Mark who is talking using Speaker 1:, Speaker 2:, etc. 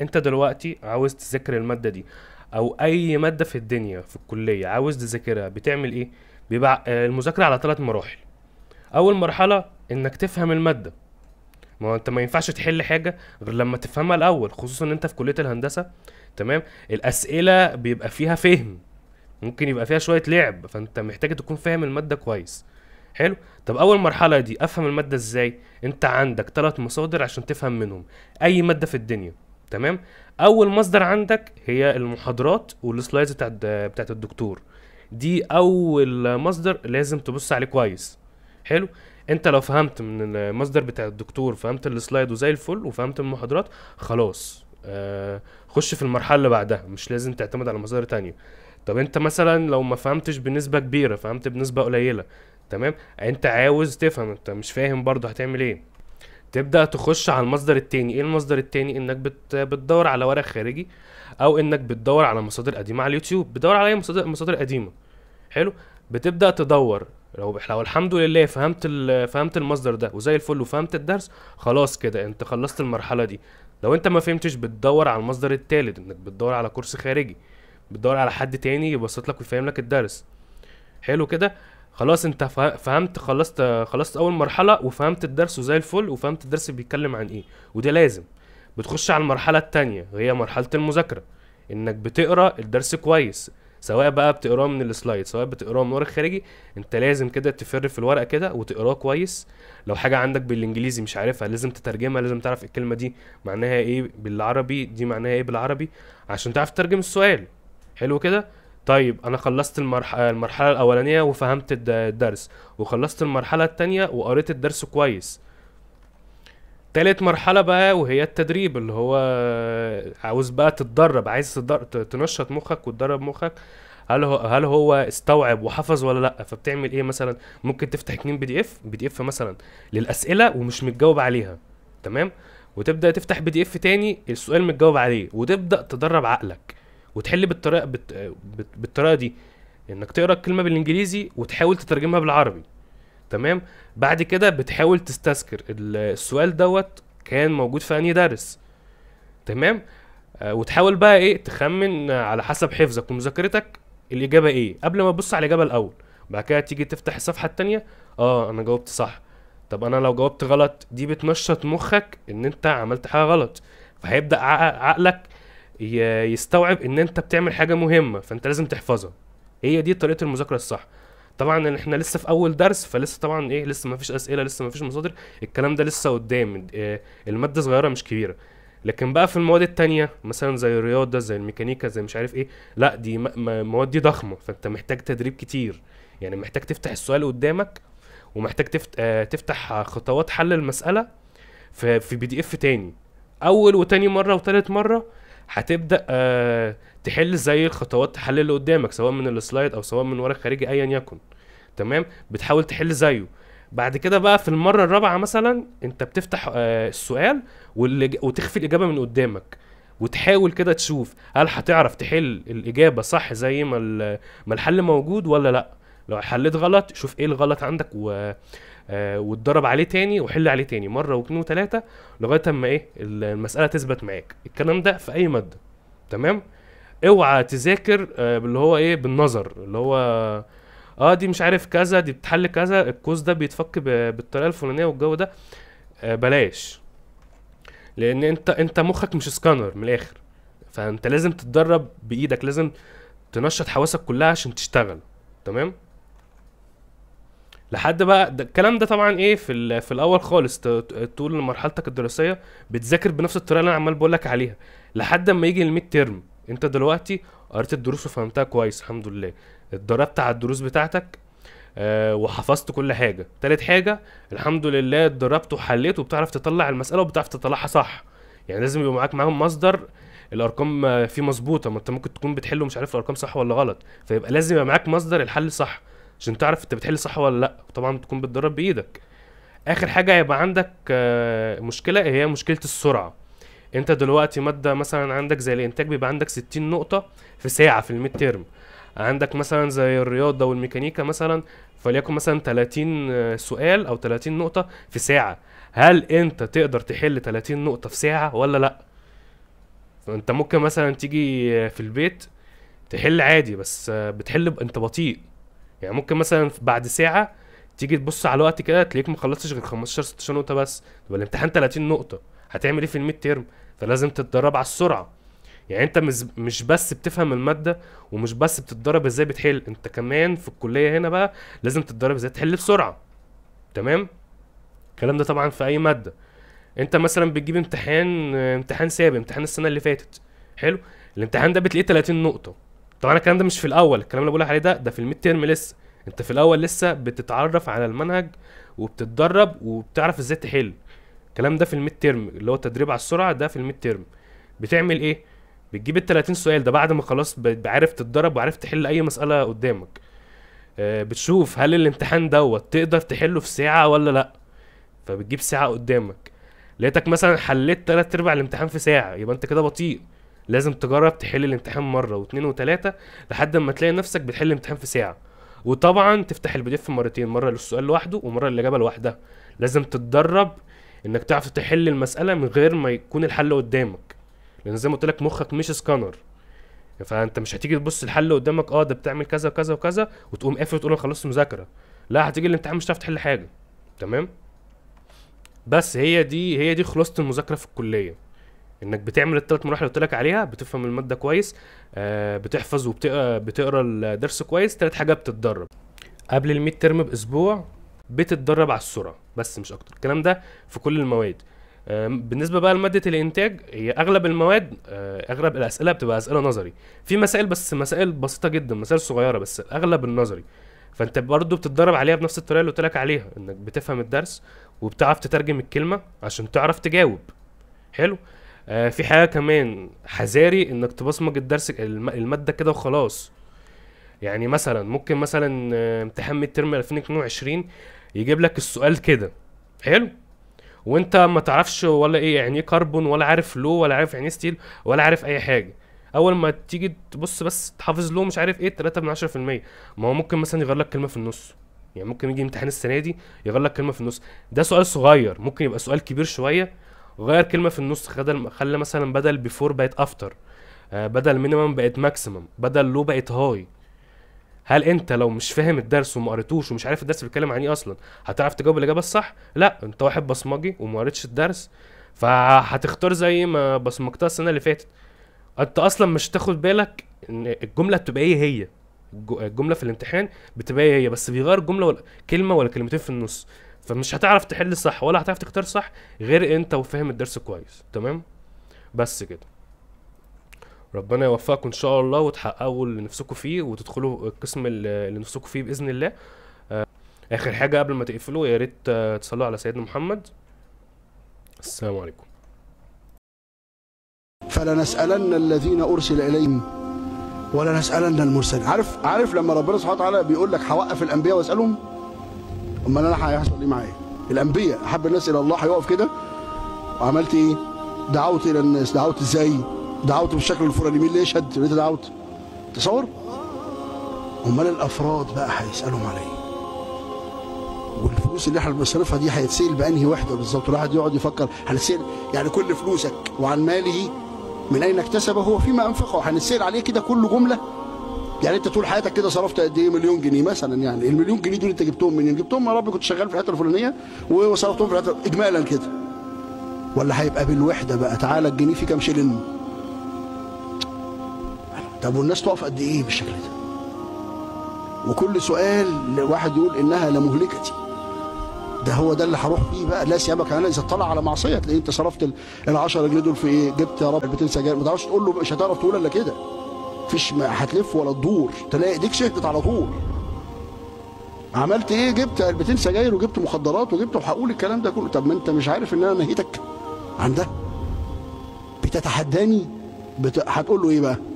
Speaker 1: انت دلوقتي عاوز تذاكر الماده دي او اي ماده في الدنيا في الكليه عاوز تذاكرها بتعمل ايه بيبقى المذاكره على ثلاث مراحل اول مرحله انك تفهم الماده ما انت ما ينفعش تحل حاجه غير لما تفهمها الاول خصوصا ان انت في كليه الهندسه تمام الاسئله بيبقى فيها فهم ممكن يبقى فيها شويه لعب فانت محتاج تكون فاهم الماده كويس حلو طب اول مرحله دي افهم الماده ازاي انت عندك ثلاث مصادر عشان تفهم منهم اي ماده في الدنيا تمام اول مصدر عندك هي المحاضرات والسلايدز بتاعت بتاعت الدكتور دي اول مصدر لازم تبص عليه كويس حلو انت لو فهمت من المصدر بتاع الدكتور فهمت السلايد وزي الفل وفهمت المحاضرات خلاص آه خش في المرحله اللي بعدها مش لازم تعتمد على مصادر تانية طب انت مثلا لو ما فهمتش بنسبه كبيره فهمت بنسبه قليله تمام انت عاوز تفهم انت مش فاهم برضه هتعمل ايه تبدا تخش على المصدر التاني ايه المصدر التاني انك بت بتدور على ورق خارجي او انك بتدور على مصادر قديمه على اليوتيوب بتدور على اي مصادر مصادر قديمه حلو بتبدا تدور لو لو الحمد لله فهمت ال... فهمت المصدر ده وزي الفل وفهمت الدرس خلاص كده انت خلصت المرحله دي لو انت ما فهمتش بتدور على المصدر التالت انك بتدور على كورس خارجي بتدور على حد تاني يبسط لك ويفهم لك الدرس حلو كده خلاص انت فهمت خلصت خلصت اول مرحله وفهمت الدرس وزي الفل وفهمت الدرس بيتكلم عن ايه وده لازم بتخش على المرحله التانية وهي مرحله المذاكره انك بتقرا الدرس كويس سواء بقى بتقراه من السلايد سواء بتقراه من ورق خارجي انت لازم كده تفر في الورقه كده وتقراه كويس لو حاجه عندك بالانجليزي مش عارفها لازم تترجمها لازم تعرف الكلمه دي معناها ايه بالعربي دي معناها ايه بالعربي عشان تعرف تترجم السؤال حلو كده طيب انا خلصت المرحله المرحله الاولانيه وفهمت الدرس وخلصت المرحله الثانيه وقريت الدرس كويس تالت مرحله بقى وهي التدريب اللي هو عاوز بقى تتدرب عايز تنشط مخك وتدرب مخك هل هو هل هو استوعب وحفظ ولا لا فبتعمل ايه مثلا ممكن تفتح اتنين بي دي اف بي دي اف مثلا للاسئله ومش متجاوب عليها تمام وتبدا تفتح بي دي اف تاني السؤال متجاوب عليه وتبدا تدرب عقلك وتحل بالطريقه بت... بت... بالطريقه دي انك تقرا الكلمه بالانجليزي وتحاول تترجمها بالعربي تمام بعد كده بتحاول تستذكر السؤال دوت كان موجود في انهي درس تمام آه وتحاول بقى ايه تخمن على حسب حفظك ومذاكرتك الاجابه ايه قبل ما تبص على الاجابه الاول بعد كده تيجي تفتح الصفحه التانية اه انا جاوبت صح طب انا لو جاوبت غلط دي بتنشط مخك ان انت عملت حاجه غلط فهيبدا عقلك يستوعب ان انت بتعمل حاجه مهمه فانت لازم تحفظها هي دي طريقه المذاكره الصح طبعا احنا لسه في اول درس فلسه طبعا ايه لسه ما فيش اسئله لسه ما فيش مصادر الكلام ده لسه قدام آه، الماده صغيره مش كبيره لكن بقى في المواد التانية مثلا زي الرياضة زي الميكانيكا زي مش عارف ايه لا دي مواد دي ضخمة فانت محتاج تدريب كتير يعني محتاج تفتح السؤال قدامك ومحتاج آه، تفتح خطوات حل المسألة في بي دي اف تاني اول وتاني مرة وتالت مرة هتبدا آه تحل زي الخطوات الحل اللي قدامك سواء من السلايد او سواء من ورق خارجي ايا يكن تمام بتحاول تحل زيه بعد كده بقى في المره الرابعه مثلا انت بتفتح آه السؤال وتخفي الاجابه من قدامك وتحاول كده تشوف هل هتعرف تحل الاجابه صح زي ما ما الحل موجود ولا لا لو حليت غلط شوف ايه الغلط عندك و آه، واتضرب عليه تاني وحل عليه تاني مره واثنين وثلاثه لغايه اما ايه المساله تثبت معاك الكلام ده في اي ماده تمام اوعى تذاكر آه هو ايه بالنظر اللي هو اه دي مش عارف كذا دي بتحل كذا الكوز ده بيتفك بالطريقه الفلانيه والجو ده آه بلاش لان انت انت مخك مش سكانر من الاخر فانت لازم تتدرب بايدك لازم تنشط حواسك كلها عشان تشتغل تمام لحد بقى ده الكلام ده طبعا ايه في في الاول خالص طول مرحلتك الدراسيه بتذاكر بنفس الطريقه اللي انا عمال بقول لك عليها لحد ما يجي الميد ترم انت دلوقتي قريت الدروس وفهمتها كويس الحمد لله اتدربت على الدروس بتاعتك آه وحفظت كل حاجه تالت حاجه الحمد لله اتدربت وحليت وبتعرف تطلع المساله وبتعرف تطلعها صح يعني لازم يبقى معاك معاهم مصدر الارقام آه، فيه مظبوطه ما انت ممكن تكون بتحله مش عارف الارقام صح ولا غلط فيبقى لازم يبقى معاك مصدر الحل صح عشان تعرف انت بتحل صح ولا لا وطبعا تكون بتدرب بايدك اخر حاجه هيبقى عندك آه، مشكله هي مشكله السرعه انت دلوقتي ماده مثلا عندك زي الانتاج بيبقى عندك 60 نقطه في ساعه في الميد تيرم عندك مثلا زي الرياضه والميكانيكا مثلا فليكن مثلا 30 آه، سؤال او 30 نقطه في ساعه هل انت تقدر تحل 30 نقطه في ساعه ولا لا انت ممكن مثلا تيجي في البيت تحل عادي بس آه، بتحل انت بطيء يعني ممكن مثلا بعد ساعه تيجي تبص على الوقت كده تلاقيك ما خلصتش غير 15 16 نقطه بس يبقى الامتحان 30 نقطه هتعمل ايه في الميد تيرم فلازم تتدرب على السرعه يعني انت مش بس بتفهم الماده ومش بس بتتدرب ازاي بتحل انت كمان في الكليه هنا بقى لازم تتدرب ازاي تحل بسرعه تمام الكلام ده طبعا في اي ماده انت مثلا بتجيب امتحان امتحان سابق امتحان السنه اللي فاتت حلو الامتحان ده بتلاقيه 30 نقطه طبعا الكلام ده مش في الاول الكلام اللي لك عليه ده ده في الميد تيرم لسه انت في الاول لسه بتتعرف على المنهج وبتتدرب وبتعرف ازاي تحل الكلام ده في الميد تيرم اللي هو تدريب على السرعه ده في الميد تيرم بتعمل ايه بتجيب ال 30 سؤال ده بعد ما خلاص عارف تتدرب وعارف تحل اي مساله قدامك آه، بتشوف هل الامتحان دوت تقدر تحله في ساعه ولا لا فبتجيب ساعه قدامك لقيتك مثلا حليت تلات ارباع الامتحان في ساعه يبقى انت كده بطيء لازم تجرب تحل الامتحان مره واثنين وثلاثه لحد ما تلاقي نفسك بتحل الامتحان في ساعه وطبعا تفتح البي دي اف مرتين مره للسؤال لوحده ومره للاجابه لوحدها لازم تتدرب انك تعرف تحل المساله من غير ما يكون الحل قدامك لان زي ما قلت لك مخك مش سكانر فانت مش هتيجي تبص الحل قدامك اه ده بتعمل كذا وكذا وكذا وتقوم قافل وتقول انا خلصت مذاكره لا هتيجي الامتحان مش هتعرف تحل حاجه تمام بس هي دي هي دي خلاصه المذاكره في الكليه انك بتعمل الثلاث مراحل اللي قلت لك عليها بتفهم الماده كويس آه، بتحفظ وبتقرا آه، بتقرا الدرس كويس ثلاث حاجه بتتدرب قبل الميد ترم باسبوع بتتدرب على السرعه بس مش اكتر الكلام ده في كل المواد آه، بالنسبه بقى لماده الانتاج هي اغلب المواد اغلب الاسئله بتبقى اسئله نظري في مسائل بس مسائل بسيطه جدا مسائل صغيره بس اغلب النظري فانت برضه بتتدرب عليها بنفس الطريقه اللي قلت لك عليها انك بتفهم الدرس وبتعرف تترجم الكلمه عشان تعرف تجاوب حلو آه في حاجه كمان حذاري انك تبصمج الدرس الماده كده وخلاص يعني مثلا ممكن مثلا آه، امتحان ميد ترم 2022 يجيب لك السؤال كده حلو وانت ما تعرفش ولا ايه يعني ايه كربون ولا عارف لو ولا عارف يعني ستيل إيه ولا عارف اي حاجه اول ما تيجي تبص بس تحافظ له مش عارف ايه 3 من 10% ما هو ممكن مثلا يغير لك كلمه في النص يعني ممكن يجي امتحان السنه دي يغير لك كلمه في النص ده سؤال صغير ممكن يبقى سؤال كبير شويه غير كلمه في النص خلى خلى مثلا بدل بيفور بقت افتر آه، بدل مينيمم بقت ماكسيمم بدل لو بقت هاي هل انت لو مش فاهم الدرس وما قريتوش ومش عارف الدرس بيتكلم عن ايه اصلا هتعرف تجاوب الاجابه الصح لا انت واحد بصمجي وما قريتش الدرس فهتختار زي ما بصمجتها السنه اللي فاتت انت اصلا مش تاخد بالك ان الجمله بتبقى ايه هي الجمله في الامتحان بتبقى ايه هي بس بيغير جمله ولا كلمه ولا كلمتين في النص فمش هتعرف تحل صح ولا هتعرف تختار صح غير انت وفاهم الدرس كويس تمام بس كده ربنا يوفقكم ان شاء الله وتحققوا اللي نفسكم فيه وتدخلوا القسم اللي نفسكم فيه باذن الله آه، اخر حاجه قبل ما تقفلوا يا ريت آه، تصلوا على سيدنا محمد السلام عليكم
Speaker 2: فلنسالن الذين ارسل اليهم ولنسالن المرسلين عارف عارف لما ربنا سبحانه وتعالى بيقول لك هوقف الانبياء واسالهم امال انا هيحصل ايه معايا الانبياء احب الناس الى الله هيقف كده وعملت ايه دعوت الى الناس دعوت ازاي دعوت بالشكل الفلاني مين اللي يشهد انت دعوت تصور امال الافراد بقى هيسالهم عليه والفلوس اللي احنا بنصرفها دي هيتسال بانهي وحده بالظبط الواحد يقعد يفكر هنسال يعني كل فلوسك وعن ماله من اين اكتسبه وفيما انفقه هنسال عليه كده كل جمله يعني انت طول حياتك كده صرفت قد ايه مليون جنيه مثلا يعني المليون جنيه دول انت جبتهم منين؟ جبتهم يا رب كنت شغال في الحته الفلانيه وصرفتهم في الحته اجمالا كده ولا هيبقى بالوحده بقى تعالى الجنيه فيه كام شلن؟ طب والناس تقف قد ايه بالشكل ده؟ وكل سؤال واحد يقول انها لمهلكتي ده هو ده اللي هروح فيه بقى لا سيابك انا اذا طلع على معصيه تلاقيه انت صرفت ال 10 جنيه دول في ايه؟ جبت يا رب بتنسى ما تعرفش تقول له مش هتعرف تقول الا كده فيش ما هتلف ولا تدور تلاقي ايديك شهدت على طول عملت ايه جبت علبتين سجاير وجبت مخدرات وجبت وهقول الكلام ده كله طب ما انت مش عارف ان انا نهيتك عن ده بتتحداني بت... هتقول له ايه بقى